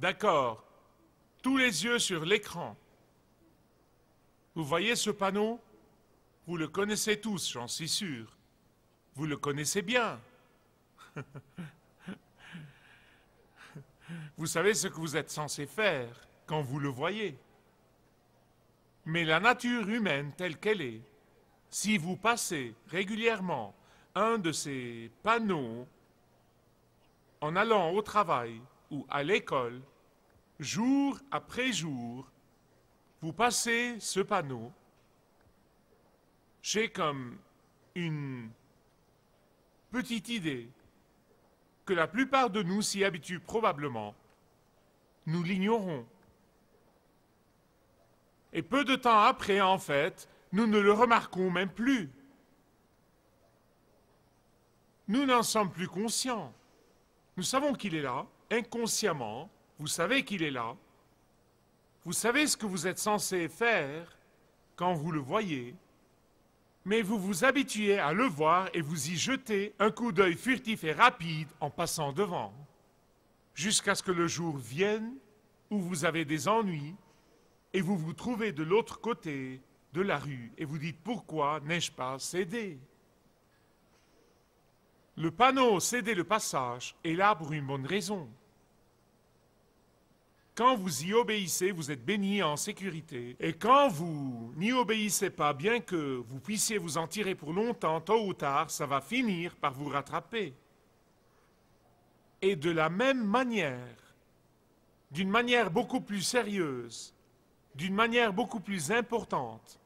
D'accord. Tous les yeux sur l'écran. Vous voyez ce panneau Vous le connaissez tous, j'en suis sûr. Vous le connaissez bien. vous savez ce que vous êtes censé faire quand vous le voyez. Mais la nature humaine telle qu'elle est, si vous passez régulièrement un de ces panneaux en allant au travail, ou à l'école, jour après jour, vous passez ce panneau, j'ai comme une petite idée que la plupart de nous s'y habituent probablement, nous l'ignorons. Et peu de temps après, en fait, nous ne le remarquons même plus. Nous n'en sommes plus conscients. Nous savons qu'il est là, inconsciemment, vous savez qu'il est là, vous savez ce que vous êtes censé faire quand vous le voyez, mais vous vous habituez à le voir et vous y jetez un coup d'œil furtif et rapide en passant devant, jusqu'à ce que le jour vienne où vous avez des ennuis et vous vous trouvez de l'autre côté de la rue et vous dites pourquoi n'ai-je pas cédé Le panneau cédé le passage est là pour une bonne raison. Quand vous y obéissez, vous êtes béni en sécurité. Et quand vous n'y obéissez pas, bien que vous puissiez vous en tirer pour longtemps, tôt ou tard, ça va finir par vous rattraper. Et de la même manière, d'une manière beaucoup plus sérieuse, d'une manière beaucoup plus importante,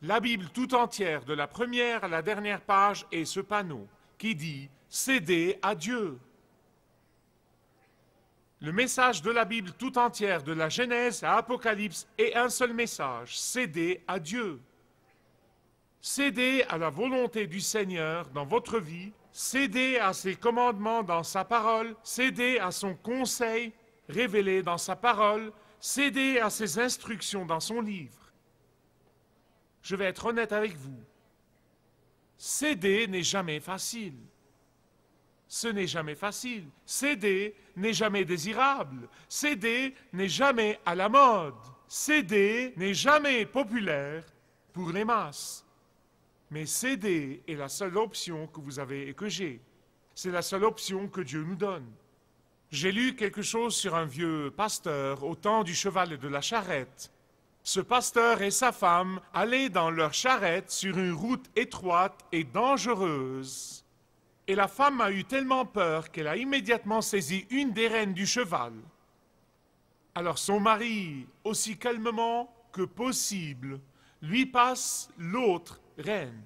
la Bible tout entière, de la première à la dernière page, est ce panneau qui dit ⁇ Cédez à Dieu ⁇ le message de la Bible tout entière, de la Genèse à Apocalypse, est un seul message, céder à Dieu. Céder à la volonté du Seigneur dans votre vie, céder à ses commandements dans sa parole, céder à son conseil révélé dans sa parole, céder à ses instructions dans son livre. Je vais être honnête avec vous. Céder n'est jamais facile ce n'est jamais facile. Céder n'est jamais désirable. Céder n'est jamais à la mode. Céder n'est jamais populaire pour les masses. Mais céder est la seule option que vous avez et que j'ai. C'est la seule option que Dieu nous donne. J'ai lu quelque chose sur un vieux pasteur au temps du cheval et de la charrette. Ce pasteur et sa femme allaient dans leur charrette sur une route étroite et dangereuse et la femme a eu tellement peur qu'elle a immédiatement saisi une des rênes du cheval. Alors son mari, aussi calmement que possible, lui passe l'autre reine.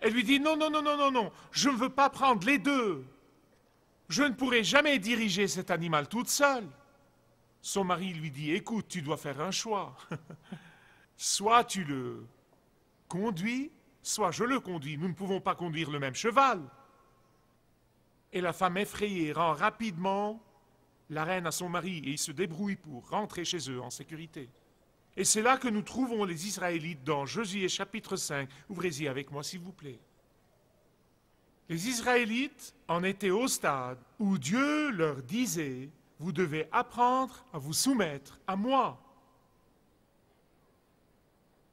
Elle lui dit non, non, non, non, non, non, je ne veux pas prendre les deux. Je ne pourrai jamais diriger cet animal toute seule. Son mari lui dit, écoute, tu dois faire un choix. soit tu le conduis, soit je le conduis. Nous ne pouvons pas conduire le même cheval. Et la femme effrayée rend rapidement la reine à son mari et il se débrouille pour rentrer chez eux en sécurité. Et c'est là que nous trouvons les Israélites dans Josué chapitre 5. Ouvrez-y avec moi s'il vous plaît. Les Israélites en étaient au stade où Dieu leur disait, vous devez apprendre à vous soumettre à moi.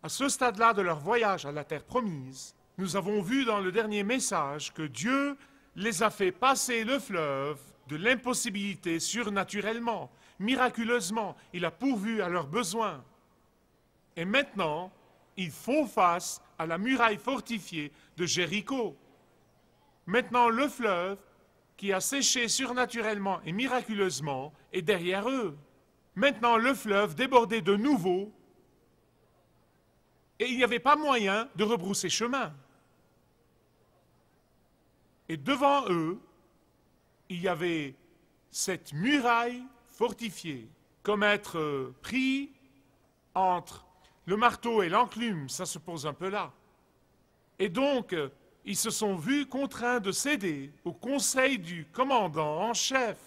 À ce stade-là de leur voyage à la terre promise, nous avons vu dans le dernier message que Dieu les a fait passer le fleuve de l'impossibilité surnaturellement, miraculeusement. Il a pourvu à leurs besoins. Et maintenant, ils font face à la muraille fortifiée de Jéricho. Maintenant, le fleuve qui a séché surnaturellement et miraculeusement est derrière eux. Maintenant, le fleuve débordait de nouveau et il n'y avait pas moyen de rebrousser chemin. Et devant eux, il y avait cette muraille fortifiée, comme être euh, pris entre le marteau et l'enclume, ça se pose un peu là. Et donc, euh, ils se sont vus contraints de céder au conseil du commandant en chef.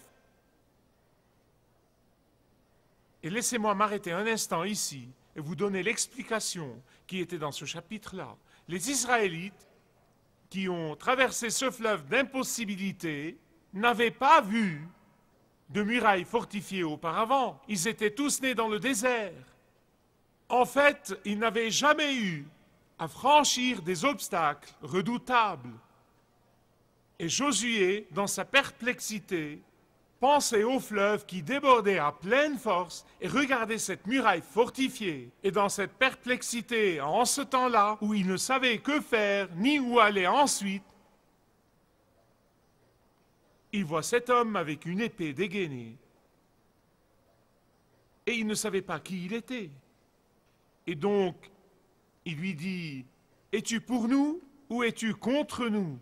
Et laissez-moi m'arrêter un instant ici et vous donner l'explication qui était dans ce chapitre-là. Les Israélites qui ont traversé ce fleuve d'impossibilité n'avaient pas vu de murailles fortifiées auparavant. Ils étaient tous nés dans le désert. En fait, ils n'avaient jamais eu à franchir des obstacles redoutables. Et Josué, dans sa perplexité, Pensez au fleuve qui débordait à pleine force et regardez cette muraille fortifiée. Et dans cette perplexité, en ce temps-là, où il ne savait que faire ni où aller ensuite, il voit cet homme avec une épée dégainée. Et il ne savait pas qui il était. Et donc, il lui dit, Es-tu pour nous ou es-tu contre nous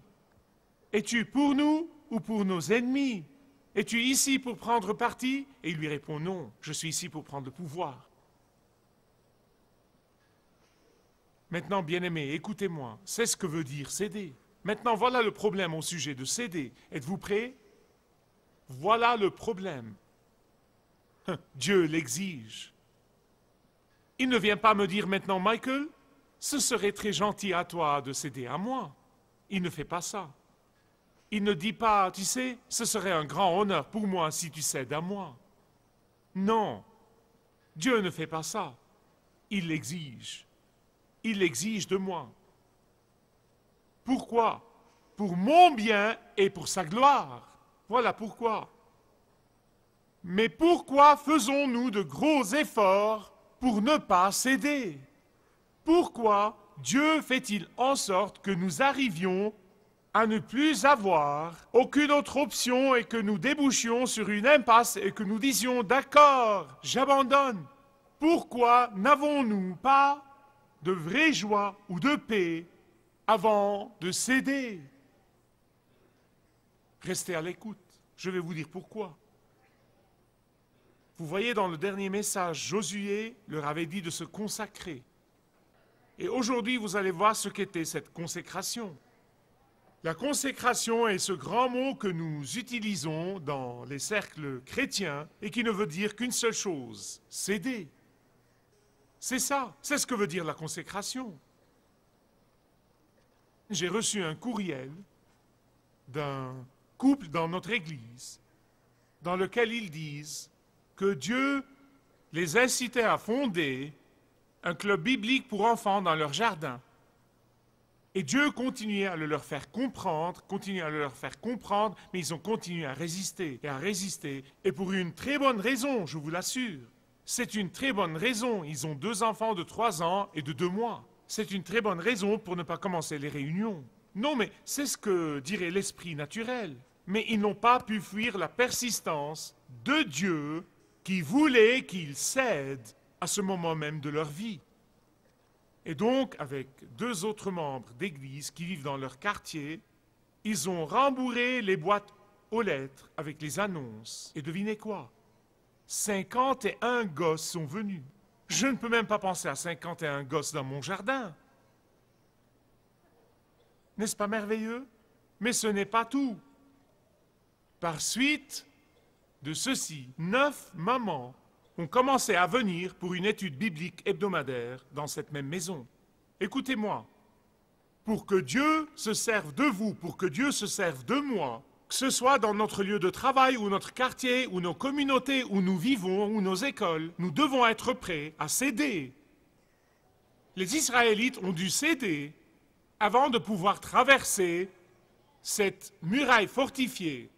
Es-tu pour nous ou pour nos ennemis es-tu ici pour prendre parti Et il lui répond non, je suis ici pour prendre le pouvoir. Maintenant, bien-aimé, écoutez-moi, c'est ce que veut dire céder. Maintenant, voilà le problème au sujet de céder. Êtes-vous prêt Voilà le problème. Hein, Dieu l'exige. Il ne vient pas me dire maintenant, Michael, ce serait très gentil à toi de céder à moi. Il ne fait pas ça. Il ne dit pas, tu sais, ce serait un grand honneur pour moi si tu cèdes à moi. Non, Dieu ne fait pas ça. Il l'exige. Il l'exige de moi. Pourquoi Pour mon bien et pour sa gloire. Voilà pourquoi. Mais pourquoi faisons-nous de gros efforts pour ne pas céder Pourquoi Dieu fait-il en sorte que nous arrivions à ne plus avoir aucune autre option et que nous débouchions sur une impasse et que nous disions d'accord, j'abandonne. Pourquoi n'avons-nous pas de vraie joie ou de paix avant de céder Restez à l'écoute. Je vais vous dire pourquoi. Vous voyez, dans le dernier message, Josué leur avait dit de se consacrer. Et aujourd'hui, vous allez voir ce qu'était cette consécration. La consécration est ce grand mot que nous utilisons dans les cercles chrétiens et qui ne veut dire qu'une seule chose, céder. C'est ça, c'est ce que veut dire la consécration. J'ai reçu un courriel d'un couple dans notre Église dans lequel ils disent que Dieu les incitait à fonder un club biblique pour enfants dans leur jardin. Et Dieu continuait à le leur faire comprendre, continuait à leur faire comprendre, mais ils ont continué à résister et à résister. Et pour une très bonne raison, je vous l'assure. C'est une très bonne raison. Ils ont deux enfants de trois ans et de deux mois. C'est une très bonne raison pour ne pas commencer les réunions. Non, mais c'est ce que dirait l'esprit naturel. Mais ils n'ont pas pu fuir la persistance de Dieu qui voulait qu'ils cèdent à ce moment même de leur vie. Et donc, avec deux autres membres d'église qui vivent dans leur quartier, ils ont rembourré les boîtes aux lettres avec les annonces. Et devinez quoi 51 gosses sont venus. Je ne peux même pas penser à 51 gosses dans mon jardin. N'est-ce pas merveilleux Mais ce n'est pas tout. Par suite de ceci, neuf mamans ont commencé à venir pour une étude biblique hebdomadaire dans cette même maison. Écoutez-moi, pour que Dieu se serve de vous, pour que Dieu se serve de moi, que ce soit dans notre lieu de travail ou notre quartier ou nos communautés où nous vivons ou nos écoles, nous devons être prêts à céder. Les Israélites ont dû céder avant de pouvoir traverser cette muraille fortifiée.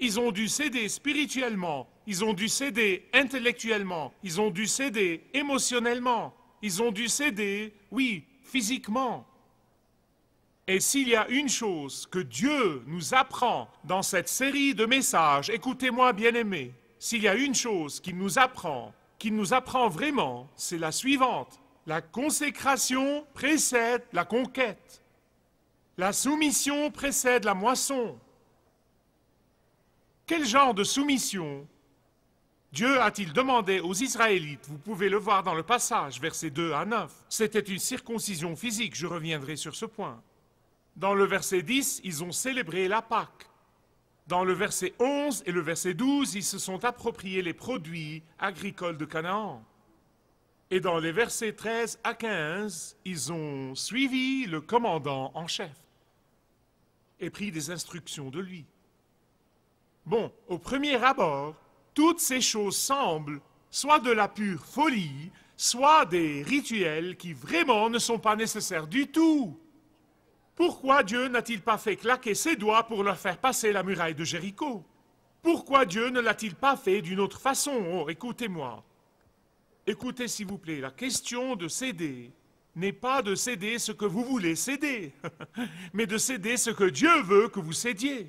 Ils ont dû céder spirituellement ils ont dû céder intellectuellement, ils ont dû céder émotionnellement, ils ont dû céder, oui, physiquement. Et s'il y a une chose que Dieu nous apprend dans cette série de messages, écoutez-moi bien-aimés, s'il y a une chose qu'il nous apprend, qu'il nous apprend vraiment, c'est la suivante. La consécration précède la conquête. La soumission précède la moisson. Quel genre de soumission Dieu a-t-il demandé aux Israélites, vous pouvez le voir dans le passage, versets 2 à 9, c'était une circoncision physique, je reviendrai sur ce point. Dans le verset 10, ils ont célébré la Pâque. Dans le verset 11 et le verset 12, ils se sont appropriés les produits agricoles de Canaan. Et dans les versets 13 à 15, ils ont suivi le commandant en chef et pris des instructions de lui. Bon, au premier abord, toutes ces choses semblent soit de la pure folie, soit des rituels qui vraiment ne sont pas nécessaires du tout. Pourquoi Dieu n'a-t-il pas fait claquer ses doigts pour leur faire passer la muraille de Jéricho Pourquoi Dieu ne l'a-t-il pas fait d'une autre façon Oh, écoutez-moi. Écoutez, s'il vous plaît, la question de céder n'est pas de céder ce que vous voulez céder, mais de céder ce que Dieu veut que vous cédiez.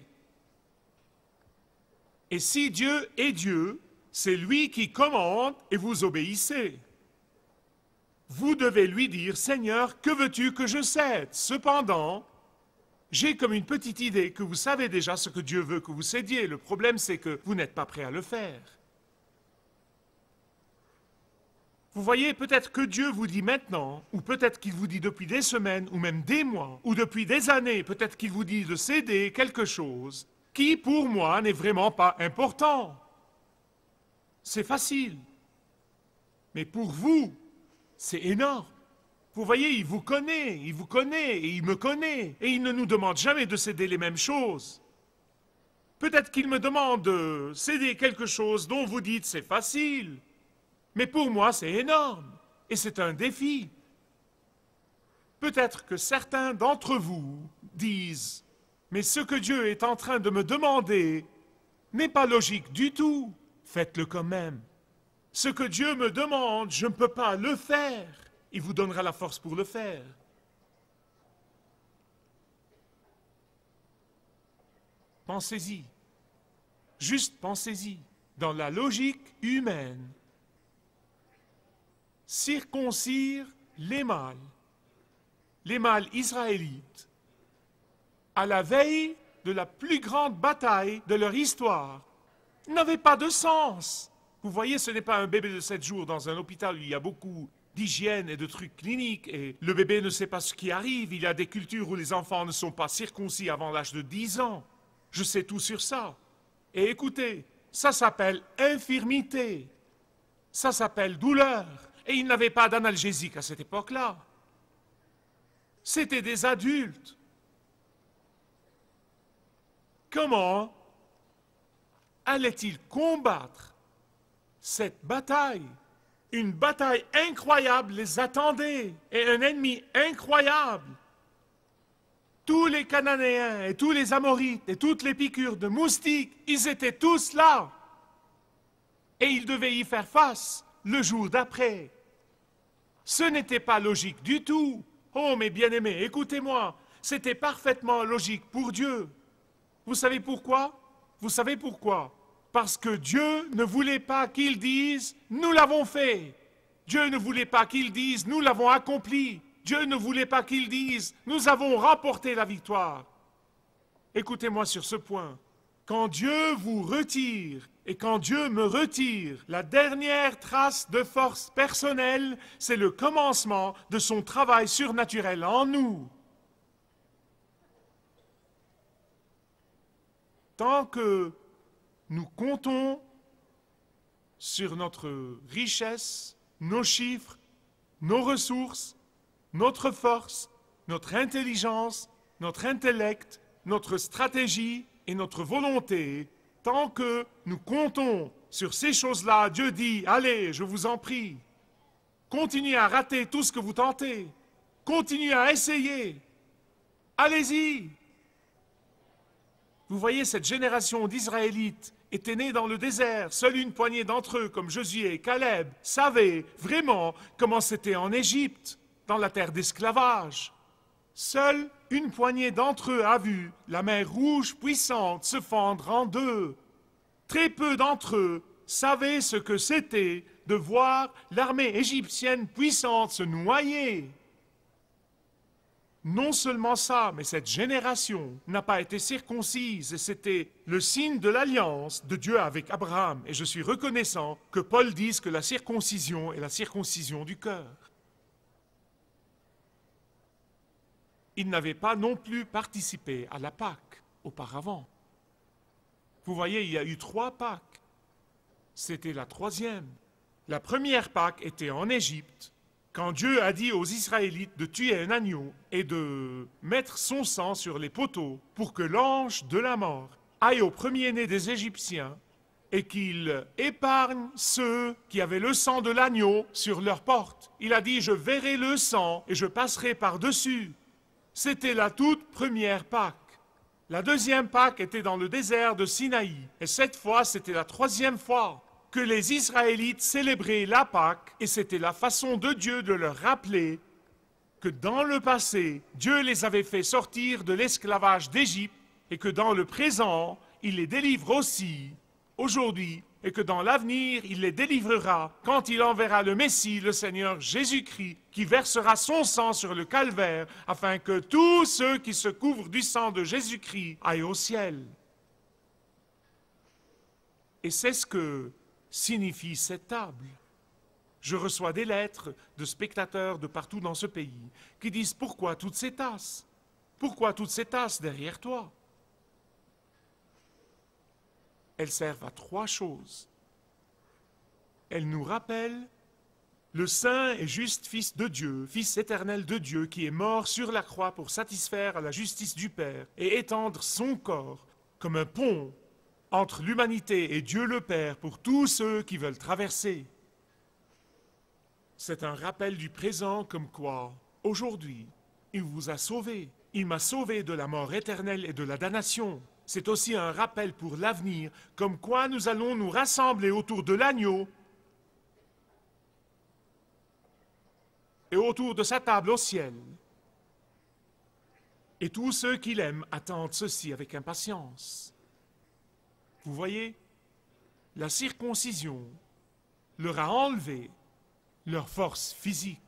Et si Dieu est Dieu, c'est lui qui commande et vous obéissez. Vous devez lui dire, Seigneur, que veux-tu que je cède Cependant, j'ai comme une petite idée que vous savez déjà ce que Dieu veut que vous cédiez. Le problème, c'est que vous n'êtes pas prêt à le faire. Vous voyez, peut-être que Dieu vous dit maintenant, ou peut-être qu'il vous dit depuis des semaines, ou même des mois, ou depuis des années, peut-être qu'il vous dit de céder quelque chose, qui pour moi n'est vraiment pas important. C'est facile. Mais pour vous, c'est énorme. Vous voyez, il vous connaît, il vous connaît, et il me connaît, et il ne nous demande jamais de céder les mêmes choses. Peut-être qu'il me demande de céder quelque chose dont vous dites c'est facile, mais pour moi c'est énorme, et c'est un défi. Peut-être que certains d'entre vous disent mais ce que Dieu est en train de me demander n'est pas logique du tout. Faites-le quand même. Ce que Dieu me demande, je ne peux pas le faire. Il vous donnera la force pour le faire. Pensez-y. Juste pensez-y. Dans la logique humaine, circoncire les mâles, les mâles israélites, à la veille de la plus grande bataille de leur histoire, n'avait pas de sens. Vous voyez, ce n'est pas un bébé de 7 jours dans un hôpital où il y a beaucoup d'hygiène et de trucs cliniques, et le bébé ne sait pas ce qui arrive. Il y a des cultures où les enfants ne sont pas circoncis avant l'âge de 10 ans. Je sais tout sur ça. Et écoutez, ça s'appelle infirmité. Ça s'appelle douleur. Et ils n'avaient pas d'analgésique à cette époque-là. C'était des adultes. Comment allait-il combattre cette bataille Une bataille incroyable les attendait et un ennemi incroyable. Tous les Cananéens et tous les Amorites et toutes les piqûres de moustiques, ils étaient tous là. Et ils devaient y faire face le jour d'après. Ce n'était pas logique du tout. Oh, mes bien-aimés, écoutez-moi, c'était parfaitement logique pour Dieu. Vous savez pourquoi Vous savez pourquoi Parce que Dieu ne voulait pas qu'ils disent ⁇ Nous l'avons fait ⁇ Dieu ne voulait pas qu'ils disent ⁇ Nous l'avons accompli ⁇ Dieu ne voulait pas qu'ils disent ⁇ Nous avons rapporté la victoire ⁇ Écoutez-moi sur ce point. Quand Dieu vous retire et quand Dieu me retire, la dernière trace de force personnelle, c'est le commencement de son travail surnaturel en nous. tant que nous comptons sur notre richesse, nos chiffres, nos ressources, notre force, notre intelligence, notre intellect, notre stratégie et notre volonté, tant que nous comptons sur ces choses-là, Dieu dit, allez, je vous en prie, continuez à rater tout ce que vous tentez, continuez à essayer, allez-y, vous voyez, cette génération d'Israélites était née dans le désert. Seule une poignée d'entre eux, comme Josué et Caleb, savaient vraiment comment c'était en Égypte, dans la terre d'esclavage. Seule une poignée d'entre eux a vu la mer rouge puissante se fendre en deux. Très peu d'entre eux savaient ce que c'était de voir l'armée égyptienne puissante se noyer. Non seulement ça, mais cette génération n'a pas été circoncise et c'était le signe de l'alliance de Dieu avec Abraham. Et je suis reconnaissant que Paul dise que la circoncision est la circoncision du cœur. Il n'avait pas non plus participé à la Pâque auparavant. Vous voyez, il y a eu trois Pâques. C'était la troisième. La première Pâque était en Égypte quand Dieu a dit aux Israélites de tuer un agneau et de mettre son sang sur les poteaux pour que l'ange de la mort aille au premier-né des Égyptiens et qu'il épargne ceux qui avaient le sang de l'agneau sur leurs portes. Il a dit, je verrai le sang et je passerai par-dessus. C'était la toute première Pâque. La deuxième Pâque était dans le désert de Sinaï, et cette fois, c'était la troisième fois que les Israélites célébraient la Pâque et c'était la façon de Dieu de leur rappeler que dans le passé, Dieu les avait fait sortir de l'esclavage d'Égypte et que dans le présent, il les délivre aussi aujourd'hui et que dans l'avenir, il les délivrera quand il enverra le Messie, le Seigneur Jésus-Christ, qui versera son sang sur le calvaire, afin que tous ceux qui se couvrent du sang de Jésus-Christ aillent au ciel. Et c'est ce que signifie cette table. Je reçois des lettres de spectateurs de partout dans ce pays qui disent pourquoi toutes ces tasses Pourquoi toutes ces tasses derrière toi Elles servent à trois choses. Elles nous rappellent le saint et juste Fils de Dieu, Fils éternel de Dieu, qui est mort sur la croix pour satisfaire à la justice du Père et étendre son corps comme un pont entre l'humanité et Dieu le Père pour tous ceux qui veulent traverser. C'est un rappel du présent comme quoi, aujourd'hui, il vous a sauvé. Il m'a sauvé de la mort éternelle et de la damnation. C'est aussi un rappel pour l'avenir, comme quoi nous allons nous rassembler autour de l'agneau et autour de sa table au ciel. Et tous ceux qui l'aiment attendent ceci avec impatience. Vous voyez, la circoncision leur a enlevé leur force physique.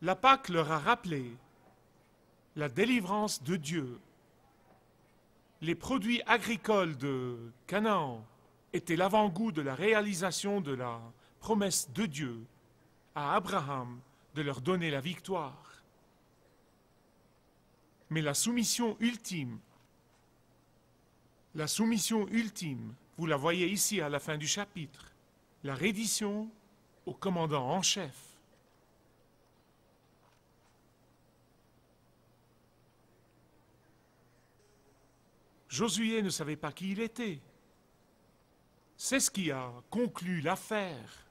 La Pâque leur a rappelé la délivrance de Dieu. Les produits agricoles de Canaan étaient l'avant-goût de la réalisation de la promesse de Dieu à Abraham de leur donner la victoire. Mais la soumission ultime la soumission ultime, vous la voyez ici à la fin du chapitre, la reddition au commandant en chef. Josué ne savait pas qui il était. C'est ce qui a conclu l'affaire.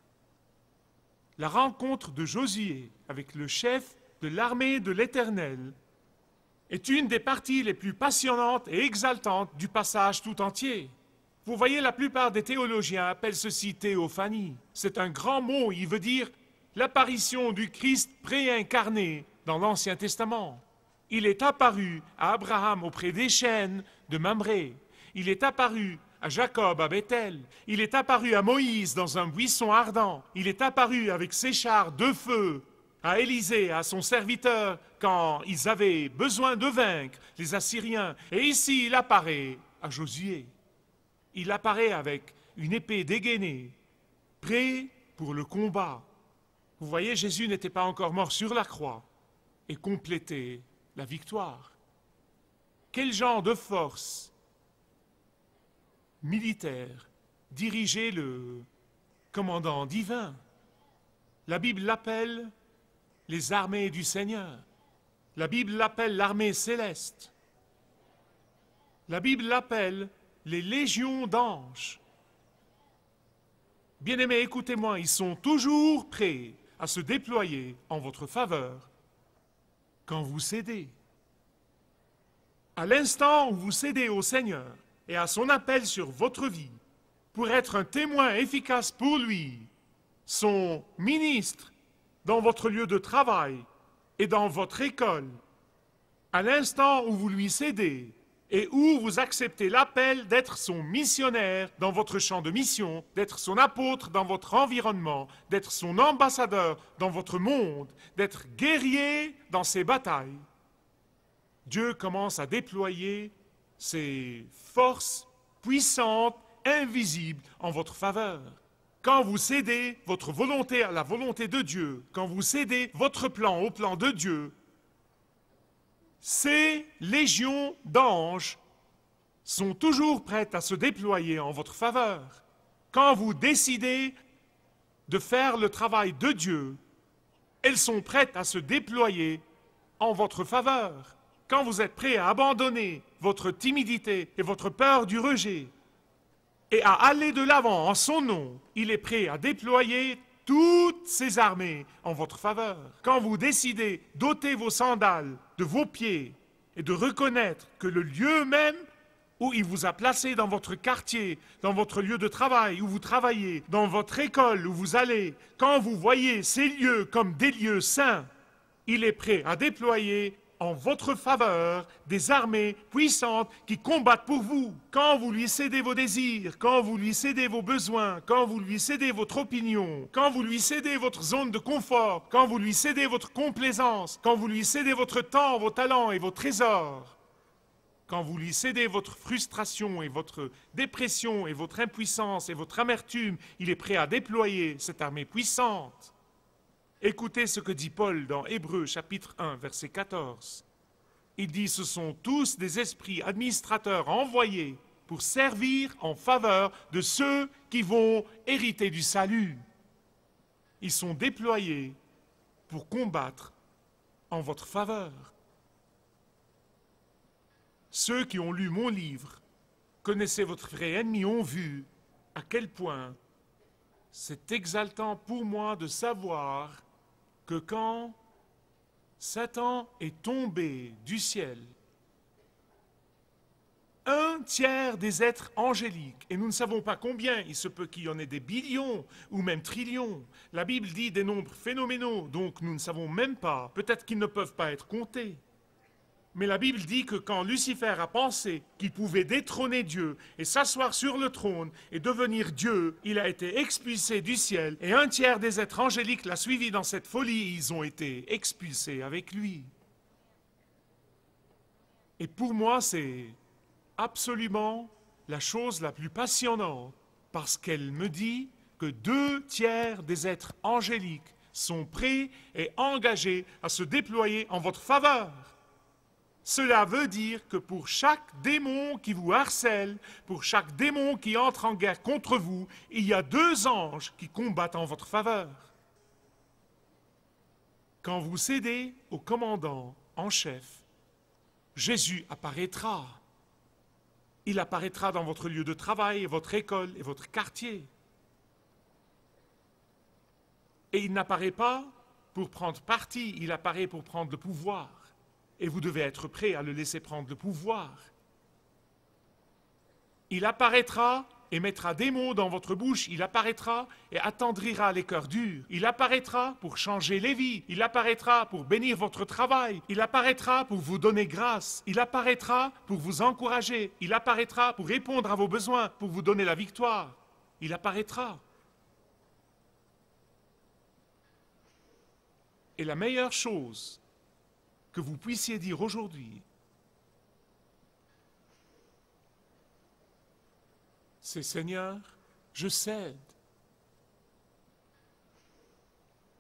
La rencontre de Josué avec le chef de l'armée de l'Éternel est une des parties les plus passionnantes et exaltantes du passage tout entier. Vous voyez, la plupart des théologiens appellent ceci théophanie. C'est un grand mot, il veut dire l'apparition du Christ préincarné dans l'Ancien Testament. Il est apparu à Abraham auprès des chênes de Mamré. Il est apparu à Jacob à Bethel. Il est apparu à Moïse dans un buisson ardent. Il est apparu avec ses chars de feu à Élisée, à son serviteur, quand ils avaient besoin de vaincre les Assyriens. Et ici, il apparaît à Josué. Il apparaît avec une épée dégainée, prêt pour le combat. Vous voyez, Jésus n'était pas encore mort sur la croix et complétait la victoire. Quel genre de force militaire dirigeait le commandant divin La Bible l'appelle les armées du Seigneur. La Bible l'appelle l'armée céleste. La Bible l'appelle les légions d'anges. Bien-aimés, écoutez-moi, ils sont toujours prêts à se déployer en votre faveur quand vous cédez. À l'instant où vous cédez au Seigneur et à son appel sur votre vie, pour être un témoin efficace pour lui, son ministre dans votre lieu de travail et dans votre école, à l'instant où vous lui cédez et où vous acceptez l'appel d'être son missionnaire dans votre champ de mission, d'être son apôtre dans votre environnement, d'être son ambassadeur dans votre monde, d'être guerrier dans ses batailles, Dieu commence à déployer ses forces puissantes, invisibles en votre faveur. Quand vous cédez votre volonté à la volonté de Dieu, quand vous cédez votre plan au plan de Dieu, ces légions d'anges sont toujours prêtes à se déployer en votre faveur. Quand vous décidez de faire le travail de Dieu, elles sont prêtes à se déployer en votre faveur. Quand vous êtes prêt à abandonner votre timidité et votre peur du rejet, et à aller de l'avant en son nom, il est prêt à déployer toutes ses armées en votre faveur. Quand vous décidez d'ôter vos sandales de vos pieds et de reconnaître que le lieu même où il vous a placé dans votre quartier, dans votre lieu de travail où vous travaillez, dans votre école où vous allez, quand vous voyez ces lieux comme des lieux saints, il est prêt à déployer en votre faveur des armées puissantes qui combattent pour vous. Quand vous lui cédez vos désirs, quand vous lui cédez vos besoins, quand vous lui cédez votre opinion, quand vous lui cédez votre zone de confort, quand vous lui cédez votre complaisance, quand vous lui cédez votre temps, vos talents et vos trésors, quand vous lui cédez votre frustration et votre dépression et votre impuissance et votre amertume, il est prêt à déployer cette armée puissante Écoutez ce que dit Paul dans Hébreu chapitre 1 verset 14. Il dit ce sont tous des esprits administrateurs envoyés pour servir en faveur de ceux qui vont hériter du salut. Ils sont déployés pour combattre en votre faveur. Ceux qui ont lu mon livre, connaissaient votre vrai ennemi, ont vu à quel point c'est exaltant pour moi de savoir que quand Satan est tombé du ciel, un tiers des êtres angéliques, et nous ne savons pas combien, il se peut qu'il y en ait des billions ou même trillions. La Bible dit des nombres phénoménaux, donc nous ne savons même pas, peut-être qu'ils ne peuvent pas être comptés. Mais la Bible dit que quand Lucifer a pensé qu'il pouvait détrôner Dieu et s'asseoir sur le trône et devenir Dieu, il a été expulsé du ciel et un tiers des êtres angéliques l'a suivi dans cette folie ils ont été expulsés avec lui. Et pour moi, c'est absolument la chose la plus passionnante parce qu'elle me dit que deux tiers des êtres angéliques sont prêts et engagés à se déployer en votre faveur. Cela veut dire que pour chaque démon qui vous harcèle, pour chaque démon qui entre en guerre contre vous, il y a deux anges qui combattent en votre faveur. Quand vous cédez au commandant en chef, Jésus apparaîtra. Il apparaîtra dans votre lieu de travail, votre école et votre quartier. Et il n'apparaît pas pour prendre parti, il apparaît pour prendre le pouvoir. Et vous devez être prêt à le laisser prendre le pouvoir. Il apparaîtra et mettra des mots dans votre bouche, il apparaîtra et attendrira les cœurs durs, il apparaîtra pour changer les vies, il apparaîtra pour bénir votre travail, il apparaîtra pour vous donner grâce, il apparaîtra pour vous encourager, il apparaîtra pour répondre à vos besoins, pour vous donner la victoire, il apparaîtra. Et la meilleure chose que vous puissiez dire aujourd'hui, c'est Seigneur, je cède.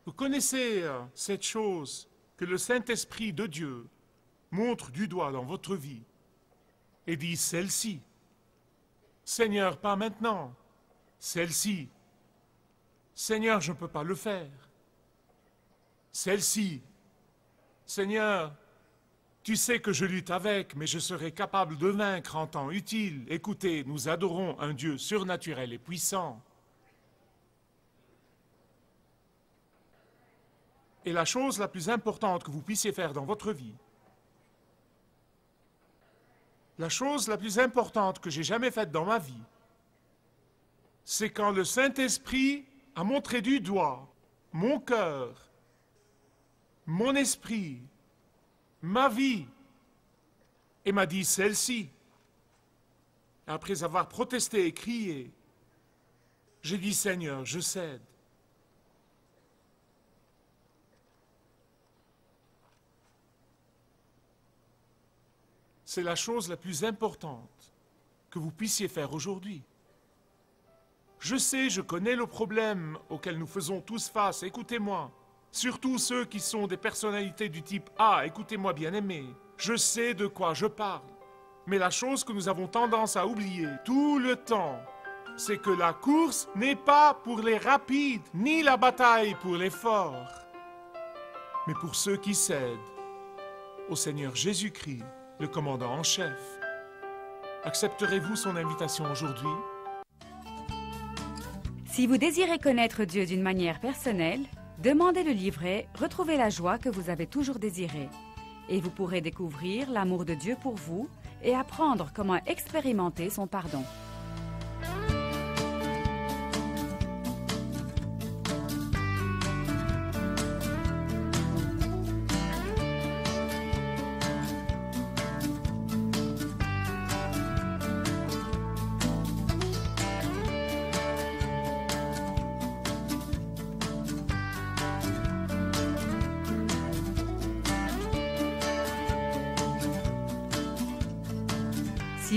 Vous connaissez euh, cette chose que le Saint-Esprit de Dieu montre du doigt dans votre vie et dit celle-ci. Seigneur, pas maintenant. Celle-ci. Seigneur, je ne peux pas le faire. Celle-ci, Seigneur, tu sais que je lutte avec, mais je serai capable de vaincre en temps utile. Écoutez, nous adorons un Dieu surnaturel et puissant. Et la chose la plus importante que vous puissiez faire dans votre vie, la chose la plus importante que j'ai jamais faite dans ma vie, c'est quand le Saint-Esprit a montré du doigt mon cœur mon esprit, ma vie, et m'a dit celle-ci. Après avoir protesté et crié, j'ai dit Seigneur, je cède. C'est la chose la plus importante que vous puissiez faire aujourd'hui. Je sais, je connais le problème auquel nous faisons tous face, écoutez-moi. Surtout ceux qui sont des personnalités du type A. Ah, écoutez-moi bien aimé, je sais de quoi je parle. Mais la chose que nous avons tendance à oublier tout le temps, c'est que la course n'est pas pour les rapides, ni la bataille pour les forts, mais pour ceux qui cèdent au Seigneur Jésus-Christ, le commandant en chef. Accepterez-vous son invitation aujourd'hui Si vous désirez connaître Dieu d'une manière personnelle, Demandez le livret, retrouvez la joie que vous avez toujours désirée. Et vous pourrez découvrir l'amour de Dieu pour vous et apprendre comment expérimenter son pardon.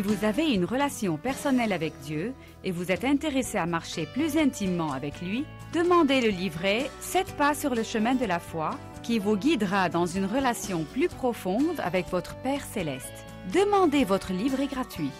Si vous avez une relation personnelle avec Dieu et vous êtes intéressé à marcher plus intimement avec lui, demandez le livret 7 pas sur le chemin de la foi qui vous guidera dans une relation plus profonde avec votre Père céleste. Demandez votre livret gratuit.